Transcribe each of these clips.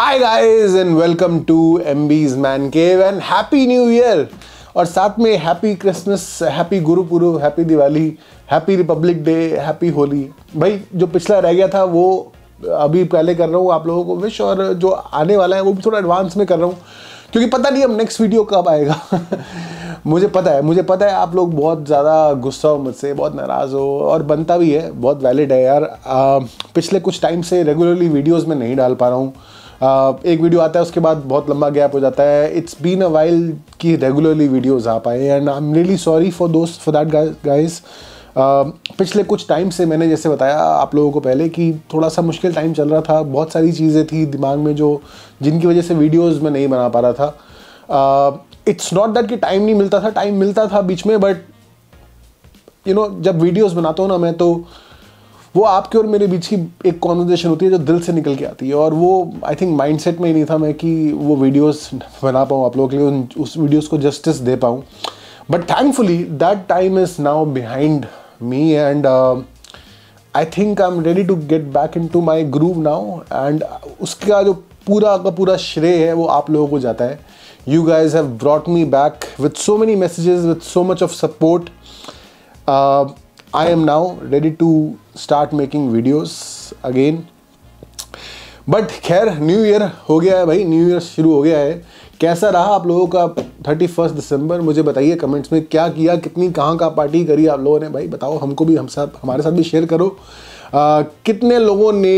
Hi guys and welcome to M bees man cave and happy new year और साथ में happy Christmas happy Gurpurab happy Diwali happy republic day happy Holi भाई जो पिछला रह गया था वो अभी पहले कर रहा हूँ आप लोगों को विश और जो आने वाला है वो भी थोड़ा एडवांस में कर रहा हूँ क्योंकि पता नहीं अब नेक्स्ट वीडियो कब आएगा मुझे पता है मुझे पता है आप लोग बहुत ज़्यादा गुस्सा हो मुझसे बहुत नाराज़ हो और बनता भी है बहुत वैलिड है यार आ, पिछले कुछ टाइम से रेगुलरली वीडियोज़ में नहीं डाल पा रहा हूँ Uh, एक वीडियो आता है उसके बाद बहुत लंबा गैप हो जाता है इट्स बीन अ वाइल कि रेगुलरली वीडियोज़ आ पाए and I am really sorry for दोस्त फॉर दैट गाइज़ पिछले कुछ टाइम से मैंने जैसे बताया आप लोगों को पहले कि थोड़ा सा मुश्किल टाइम चल रहा था बहुत सारी चीज़ें थी दिमाग में जो जिनकी वजह से वीडियोस में नहीं बना पा रहा था इट्स नॉट दैट कि टाइम नहीं मिलता था टाइम मिलता था बीच में बट यू नो जब वीडियोस बनाता हूँ ना मैं तो वो आपके और मेरे बीच की एक कॉन्वर्जेशन होती है जो दिल से निकल के आती है और वो आई थिंक माइंडसेट में ही नहीं था मैं कि वो वीडियोस बना पाऊँ आप लोगों के लिए उस वीडियोस को जस्टिस दे पाऊँ but thankfully that time is now behind me and I think I am ready to get back into my groove now and उसका जो पूरा का पूरा श्रेय है वो आप लोगों को जाता है you guys have brought me back with so many messages with so much of support I am now ready to start making videos again. But खैर न्यू ईयर हो गया है भाई न्यू ईयर शुरू हो गया है कैसा रहा आप लोगों का थर्टी फर्स्ट दिसंबर मुझे बताइए कमेंट्स में क्या किया कितनी कहाँ का पार्टी करी आप लोगों ने भाई बताओ हमको भी हम साथ हमारे साथ भी शेयर करो आ, कितने लोगों ने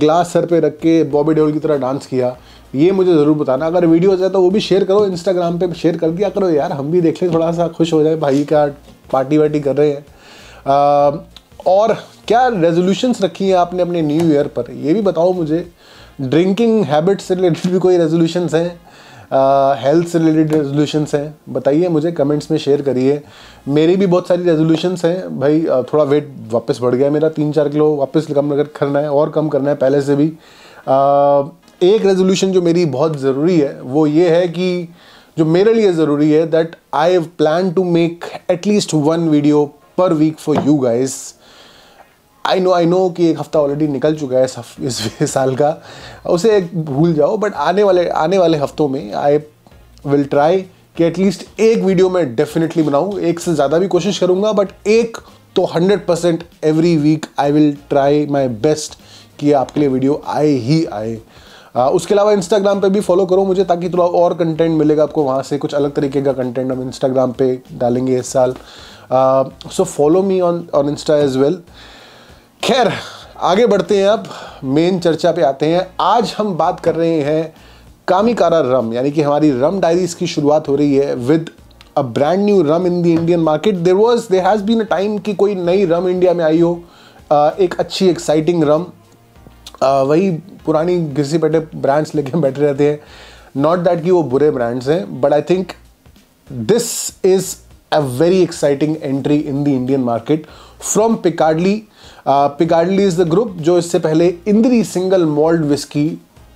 ग्लास सर पे रख के बॉबी डेवल की तरह डांस किया ये मुझे ज़रूर बताना अगर वीडियोज़ है तो वो भी शेयर करो इंस्टाग्राम पे शेयर कर दिया करो यार हम भी देख लें थोड़ा सा खुश हो जाए भाई का पार्टी वार्टी कर रहे हैं और क्या रेजोल्यूशंस रखी हैं आपने अपने न्यू ईयर पर ये भी बताओ मुझे ड्रिंकिंग हैबिट्स से रिलेटेड भी कोई रेजोल्यूशंस हैं हेल्थ से रिलेटेड रेजोल्यूशंस हैं बताइए मुझे कमेंट्स में शेयर करिए मेरी भी बहुत सारी रेजोल्यूशंस हैं भाई थोड़ा वेट वापस बढ़ गया मेरा तीन चार किलो वापस कम अगर करना है और कम करना है पहले से भी एक रेजोल्यूशन जो मेरी बहुत ज़रूरी है वो ये है कि जो मेरे लिए ज़रूरी है that I have plan to make at least one video per week for you guys I know I know कि एक हफ्ता ऑलरेडी निकल चुका है इस साल का उसे भूल जाओ बट आने वाले आने वाले हफ्तों में आई विल ट्राई कि एटलीस्ट एक वीडियो मैं डेफिनेटली बनाऊँ एक से ज़्यादा भी कोशिश करूँगा बट एक तो hundred percent every week I will try my best कि आपके लिए वीडियो आए ही आए आ, उसके अलावा इंस्टाग्राम पे भी फॉलो करो मुझे ताकि थोड़ा और कंटेंट मिलेगा आपको वहाँ से कुछ अलग तरीके का कंटेंट हम इंस्टाग्राम पे डालेंगे इस साल so follow me on on Insta as well खैर आगे बढ़ते हैं अब मेन चर्चा पे आते हैं आज हम बात कर रहे हैं कामिकारा रम यानी कि हमारी रम डायरीज की शुरुआत हो रही है with a brand new rum in the Indian market there was there has been a time कि कोई नई रम इंडिया में आई हो uh, एक अच्छी एक्साइटिंग रम uh, वही पुरानी घिसी बैठे ब्रांड्स लेके बैठे रहते हैं नॉट दैट कि वो बुरे ब्रांड्स हैं but I think this is a very exciting entry in the Indian market from Picardly. Uh, Picardly is the group जो इससे पहले इंद्री सिंगल मॉल्ड विस्की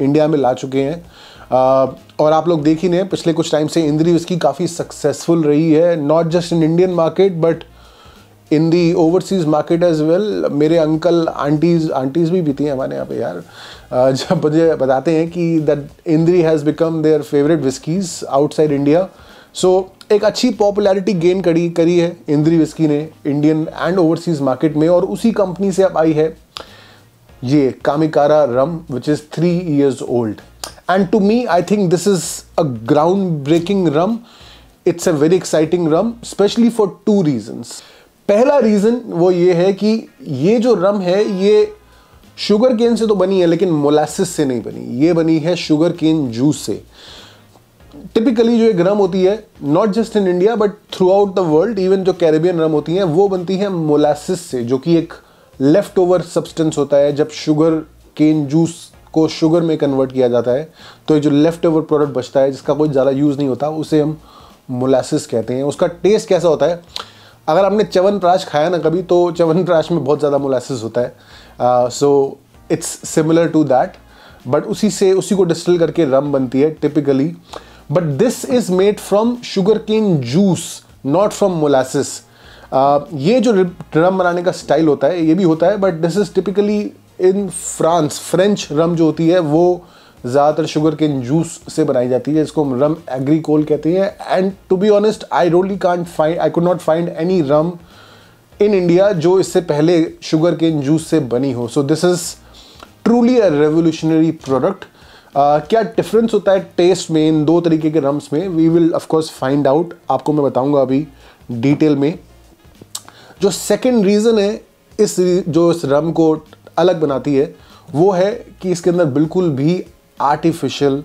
इंडिया में ला चुके हैं uh, और आप लोग देख ही नहीं पिछले कुछ टाइम से इंद्री विस्की काफ़ी सक्सेसफुल रही है not just in Indian market but in the overseas market as well मेरे अंकल आंटीज आंटीज भी बीती हैं हमारे यहाँ पे यार uh, जब मुझे बताते हैं कि that Indri has become their favourite whiskies outside India so so, एक अच्छी पॉपुलैरिटी गेन करी करी है इंद्री विस्की ने इंडियन एंड ओवरसीज़ मार्केट में और उसी कंपनी से अब आई है ये Kamikara rum which is three years old and to me I think this is a ground breaking rum it's a very exciting rum specially for two reasons पहला reason वो ये है कि ये जो रम है ये शुगर केन से तो बनी है लेकिन मोलासिस से नहीं बनी ये बनी है शुगर केन जूस से टिपिकली जो एक रम होती है not just in India but throughout the world even जो कैरेबियन रम होती हैं वो बनती है मोलासिस से जो कि एक लेफ्ट ओवर सब्सटेंस होता है जब शुगर केन जूस को शुगर में कन्वर्ट किया जाता है तो जो लेफ्ट ओवर प्रोडक्ट बचता है जिसका कोई ज़्यादा यूज़ नहीं होता उसे हम मोलासिस कहते हैं उसका टेस्ट कैसा होता है अगर आपने चवन प्राश खाया ना कभी तो चवन प्राश में बहुत ज़्यादा मोलासिस होता है so it's similar to that but उसी से उसी को डिस्टिल करके रम बनती है typically but this is made from sugar cane juice not from molasses ये जो रम बनाने का स्टाइल होता है ये भी होता है but this is typically in France French rum जो होती है वो ज़्यादातर शुगर केन जूस से बनाई जाती है इसको हम रम एग्रीकोल कहते हैं and to be honest I really can't find I could not find any rum in India जो इससे पहले शुगर केन जूस से बनी हो so this is truly a revolutionary product Uh, क्या डिफरेंस होता है टेस्ट में इन दो तरीके के रम्स में we will of course find out आपको मैं बताऊंगा अभी डिटेल में जो सेकेंड रीज़न है इस जो इस रम को अलग बनाती है वो है कि इसके अंदर बिल्कुल भी आर्टिफिशियल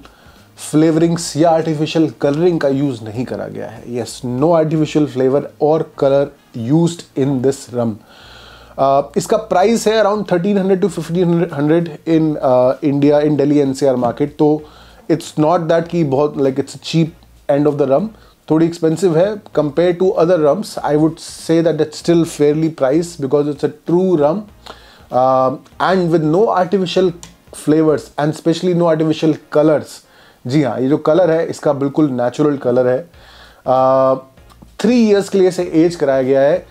फ्लेवरिंग्स या आर्टिफिशियल कलरिंग का यूज़ नहीं करा गया है यस नो आर्टिफिशियल फ्लेवर और colour use in this rum Uh, इसका प्राइस है around thirteen hundred to fifteen hundred in India in Delhi NCR market तो इट्स नॉट दैट कि बहुत like it's cheap end of the rum थोड़ी expensive है compare to other rums I would say that it's still fairly price because it's a true rum and with no artificial flavours and specially no artificial colours जी हाँ ये जो colour है इसका बिल्कुल natural colour है three uh, years के लिए इसे एज कराया गया है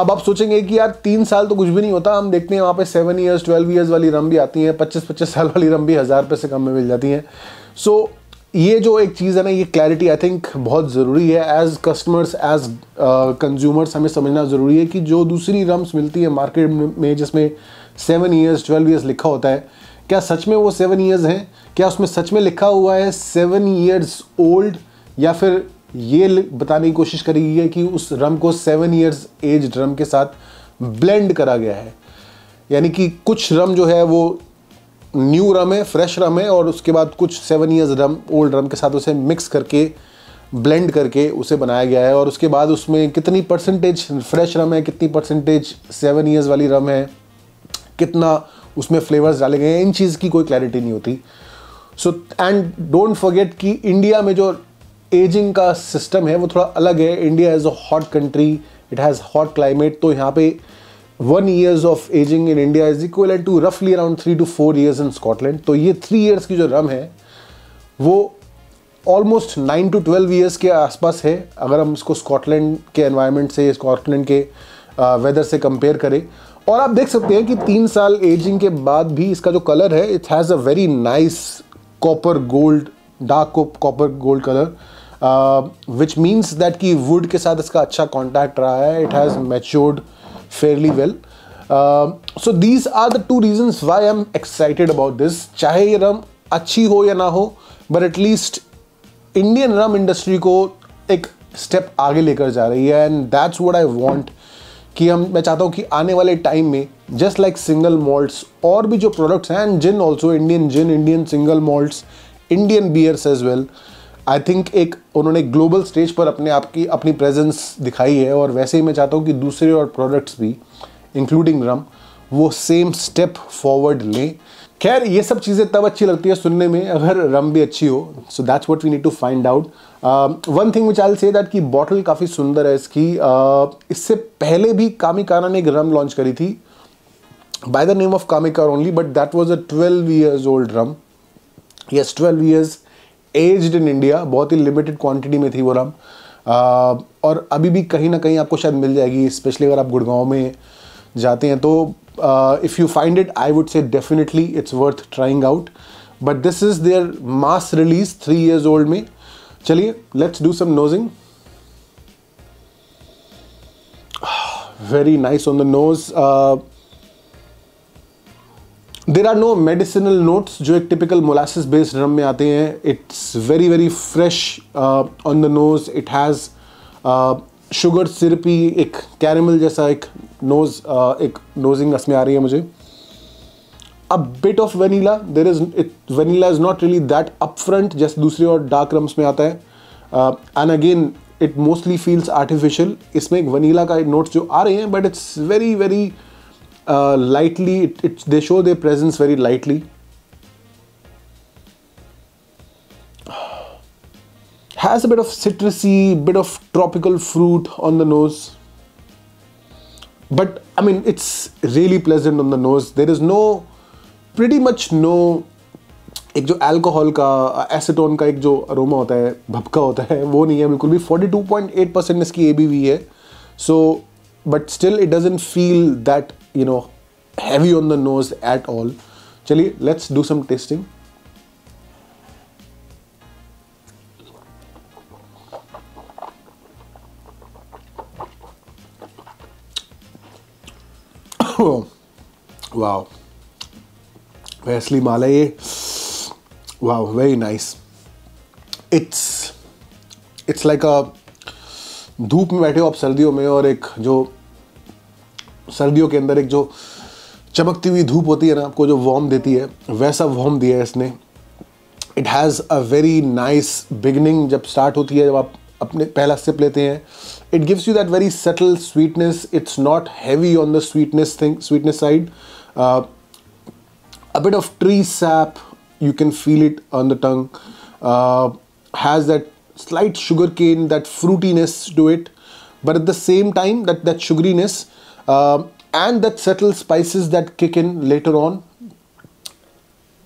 अब आप सोचेंगे कि यार तीन साल तो कुछ भी नहीं होता हम देखते हैं वहाँ पे सेवन ईयर्स ट्वेल्व ईयर्स वाली रम भी आती हैं पच्चीस पच्चीस साल वाली रम भी हज़ार रुपये से कम में मिल जाती हैं सो so, ये जो एक चीज़ है ना ये क्लैरिटी आई थिंक बहुत ज़रूरी है एज कस्टमर्स एज कंज्यूमर्स हमें समझना ज़रूरी है कि जो दूसरी रम्स मिलती है मार्केट में जिसमें सेवन ईयर्स ट्वेल्व ईयर्स लिखा होता है क्या सच में वो सेवन ईयर्स हैं क्या उसमें सच में लिखा हुआ है सेवन ईयर्स ओल्ड या फिर ये बताने की कोशिश करी गई है कि उस रम को सेवन ईयर्स एज रम के साथ ब्लेंड करा गया है यानी कि कुछ रम जो है वो न्यू रम है फ्रेश रम है और उसके बाद कुछ seven years rum old rum के साथ उसे मिक्स करके ब्लेंड करके उसे बनाया गया है और उसके बाद उसमें कितनी परसेंटेज फ्रेश रम है कितनी परसेंटेज सेवन ईयर्स वाली रम है कितना उसमें फ्लेवर्स डाले गए हैं इन चीज़ की कोई क्लैरिटी नहीं होती सो एंड डोंट फॉरगेट कि इंडिया में जो एजिंग का सिस्टम है वो थोड़ा अलग है India is a hot country it has hot climate तो यहाँ पे one years of ageing in India is equal to रफली around three to four years in Scotland तो ये थ्री ईयर्स की जो रम है वो almost nine to twelve years के आसपास है अगर हम इसको स्कॉटलैंड के एनवायरनमेंट से स्कॉटलैंड के वेदर से कंपेयर करें और आप देख सकते हैं कि तीन साल एजिंग के बाद भी इसका जो कलर है it has a very nice copper gold dark copper gold colour which means that कि वुड के साथ इसका अच्छा कॉन्टैक्ट रहा है it has matured fairly well so these are the two reasons why I am excited about this चाहे ये rum अच्छी हो या ना हो but at least Indian rum industry को एक स्टेप आगे लेकर जा रही है and that's what I want कि हम मैं चाहता हूँ कि आने वाले टाइम में जस्ट लाइक सिंगल मॉल्ट्स और भी जो प्रोडक्ट्स हैं and gin also Indian gin Indian single malts Indian beers as well I think एक उन्होंने ग्लोबल स्टेज पर अपने आप की अपनी प्रेजेंस दिखाई है और वैसे ही मैं चाहता हूँ कि दूसरे और प्रोडक्ट्स भी इंक्लूडिंग रम वो सेम स्टेप फॉरवर्ड लें खैर ये सब चीज़ें तब अच्छी लगती है सुनने में अगर रम भी अच्छी हो so that's what we need to find out one thing which I say that कि बॉटल काफ़ी सुंदर है इसकी uh, इससे पहले भी कामिकाना ने एक रम लॉन्च करी थी by the name of Camikara only but that was a twelve years old rum yes twelve years aged in India बहुत ही लिमिटेड क्वांटिटी में थी वो रम और अभी भी कहीं ना कहीं आपको शायद मिल जाएगी स्पेशली अगर आप गुड़गांव में जाते हैं तो if you find it I would say definitely it's worth trying out but this is their mass release three years old में चलिए let's do some nosing very nice on the nose there are no medicinal notes जो एक typical molasses based rum में आते हैं it's very very fresh on the nose it has sugar syrupy एक caramel जैसा एक नोज uh, एक नोजिंग में आ रही है मुझे a bit of vanilla there is it vanilla is not really that up front जैसे दूसरे और डार्क रम्स में आता है and again it mostly feels artificial इसमें एक वनीला का नोट्स जो आ रहे हैं but it's very very uh, lightly, it, it, they show their presence very lightly. Has a bit of citrusy, bit of tropical fruit on the nose. But I mean, it's really pleasant on the nose. There is no, pretty much no एक जो alcohol का acetone का एक जो aroma होता है भपका होता है वो नहीं है बिल्कुल भी 42.8 परसेंट इसकी ए है so but still it doesn't feel that you know heavy on the nose at all चलिए let's do some tasting wow वैसली माल है ये वाह very nice it's it's like a धूप में बैठे हो आप सर्दियों में और एक जो सर्दियों के अंदर एक जो चमकती हुई धूप होती है ना आपको जो वॉर्म देती है वैसा वॉर्म दिया है इसने it has a very nice beginning जब स्टार्ट होती है जब आप अपने पहला सिप लेते हैं it gives you that very settle sweetness it's not heavy on the sweetness thing sweetness side a bit of tree sap you can feel it on the tongue has that slight sugar cane that fruitiness to it but at the same time that that sugariness um, and that subtle spices that kick in later on.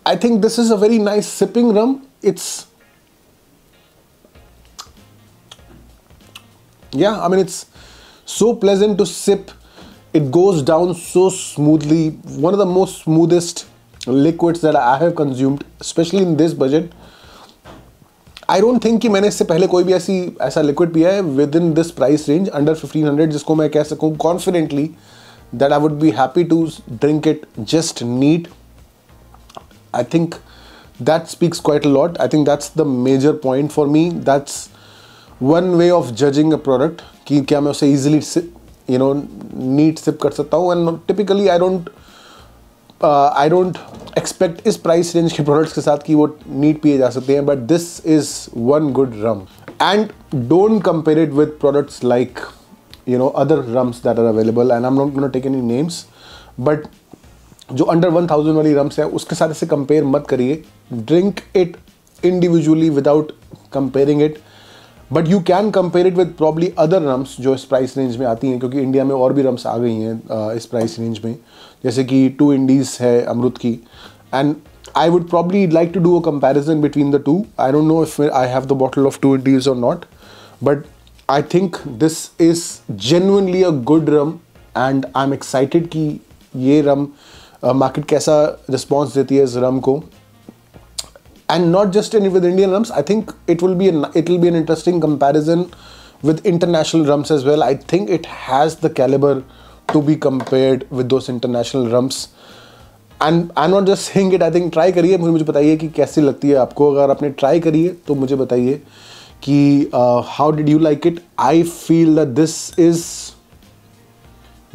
I think this is a very nice sipping rum. It's yeah, I mean it's so pleasant to sip. It goes down so smoothly. One of the most smoothest liquids that I have consumed, especially in this budget. I don't think कि मैंने इससे पहले कोई भी ऐसी ऐसा liquid पिया है with in this price range under fifteen hundred जिसको मैं कह सकूं confidently that I would be happy to drink it just neat I think that speaks quite a lot I think that's the major point for me that's one way of judging a product कि क्या मैं उसे easily you know neat sip कर सकता हूँ and typically I don't I don't expect इस price range के products के साथ कि वो नीट पिए जा सकते हैं but this is one good rum and don't compare it with products like you know other rums that are available and I am not not take any names but जो under one thousand वाली rums है उसके साथ इसे compare मत करिए drink it individually without comparing it but you can compare it with probably other rums जो इस प्राइस रेंज में आती हैं क्योंकि इंडिया में और भी रम्स आ गई हैं uh, इस प्राइस रेंज में जैसे कि टू इंडीज है अमृत की and I would probably like to do a comparison between the two I don't know if I have the bottle of two Indies or not but I think this is genuinely a good rum and I am excited कि ये rum market uh, कैसा response देती है इस rum को and not just in with Indian rums I think it will be it will be an interesting comparison with international rums as well I think it has the calibre to be compared with those international rumps And I'm not just saying it. I think try करिए मुझे मुझे बताइए कि कैसी लगती है आपको अगर आपने try करिए तो मुझे बताइए कि uh, how did you like it? I feel that this is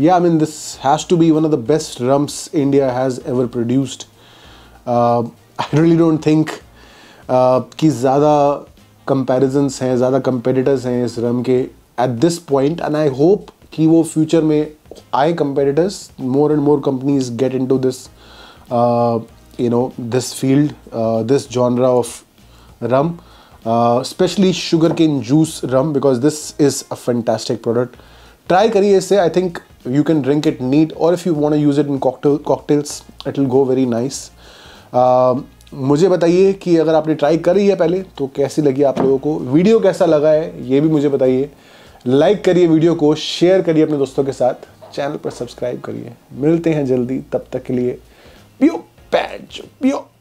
yeah i mean this has to be one of the best rumps india has ever produced uh, i really don't think uh, कि ज़्यादा comparisons हैं ज़्यादा competitors हैं इस rum के at this point and I hope कि वो future में eye competitors. More and more companies get into this, uh, you know, this field, uh, this genre of rum, uh, especially sugarcane juice rum because this is a fantastic product. Try kariye isse. I think you can drink it neat or if you want to use it in cocktail cocktails, it will go very nice. Uh, मुझे बताइए कि अगर आपने try करी है पहले तो कैसी लगी आप लोगों को वीडियो कैसा लगा है ये भी मुझे बताइए लाइक करिए वीडियो को शेयर करिए अपने दोस्तों के साथ चैनल पर सब्सक्राइब करिए मिलते हैं जल्दी तब तक के लिए पियो पैच पियो